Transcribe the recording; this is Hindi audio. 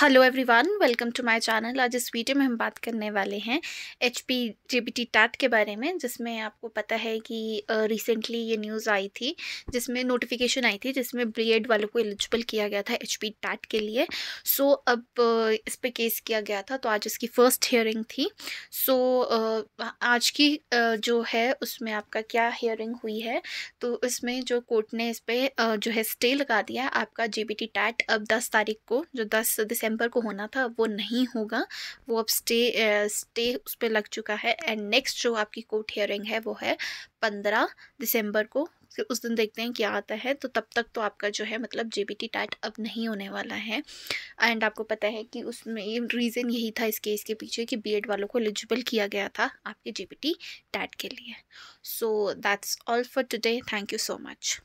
hello everyone welcome to my channel आज इस वीडियो में हम बात करने वाले हैं H P J B T TAT के बारे में जिसमें आपको पता है कि रिसेंटली ये न्यूज़ आई थी जिसमें नोटिफिकेशन आई थी जिसमें एड वालों को एलिजिबल किया गया था एच पी टैट के लिए सो so, अब इस पर केस किया गया था तो आज इसकी फ़र्स्ट हियरिंग थी सो so, आज की जो है उसमें आपका क्या हियरिंग हुई है तो इसमें जो कोर्ट ने इस पर जो है स्टे लगा दिया आपका जे बी टी टैट अब दस तारीख को जो दस दिसंबर सितंबर को होना था वो नहीं होगा वो अब स्टे स्टे उस पर लग चुका है एंड नेक्स्ट जो आपकी कोर्ट हियरिंग है वो है पंद्रह दिसंबर को फिर उस दिन देखते हैं क्या आता है तो तब तक तो आपका जो है मतलब जे टाट अब नहीं होने वाला है एंड आपको पता है कि उसमें रीज़न यही था इस केस के पीछे कि बीएड वालों को एलिजिबल किया गया था आपके जे बी टैट के लिए so that's all for today thank you so much